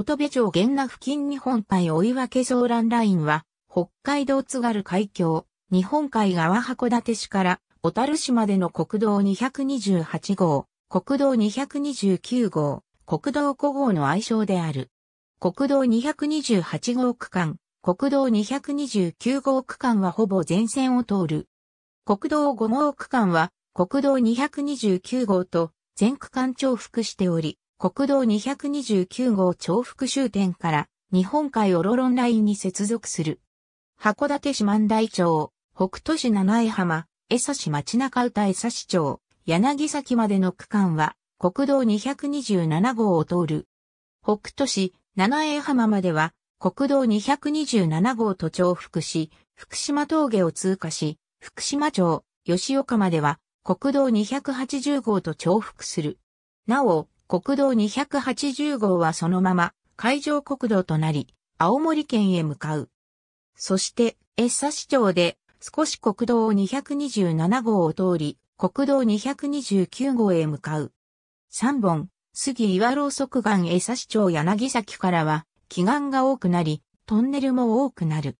乙部町源那付近日本海追分騒乱ラインは、北海道津軽海峡、日本海側函館市から小樽市までの国道228号、国道229号、国道5号の愛称である。国道228号区間、国道229号区間はほぼ全線を通る。国道5号区間は国道229号と全区間重複しており、国道229号重複終点から日本海オロロンラインに接続する。函館市万代町、北都市七重浜、江差町中歌江差町、柳崎までの区間は国道227号を通る。北都市七重浜までは国道227号と重複し、福島峠を通過し、福島町、吉岡までは国道280号と重複する。なお、国道280号はそのまま海上国道となり、青森県へ向かう。そして、江差町で少し国道227号を通り、国道229号へ向かう。3本、杉岩楼側岸江差町柳崎からは、奇岩が多くなり、トンネルも多くなる。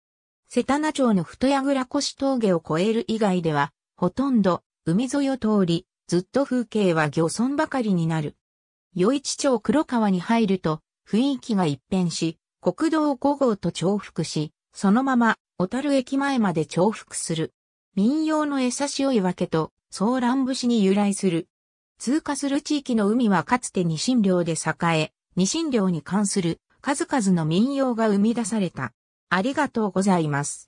瀬田名町の太矢倉越峠を越える以外では、ほとんど海沿いを通り、ずっと風景は漁村ばかりになる。余市町黒川に入ると、雰囲気が一変し、国道5号と重複し、そのまま、小樽駅前まで重複する。民謡の江差い分けと、騒乱節に由来する。通過する地域の海はかつて二神領で栄え、二神領に関する数々の民謡が生み出された。ありがとうございます。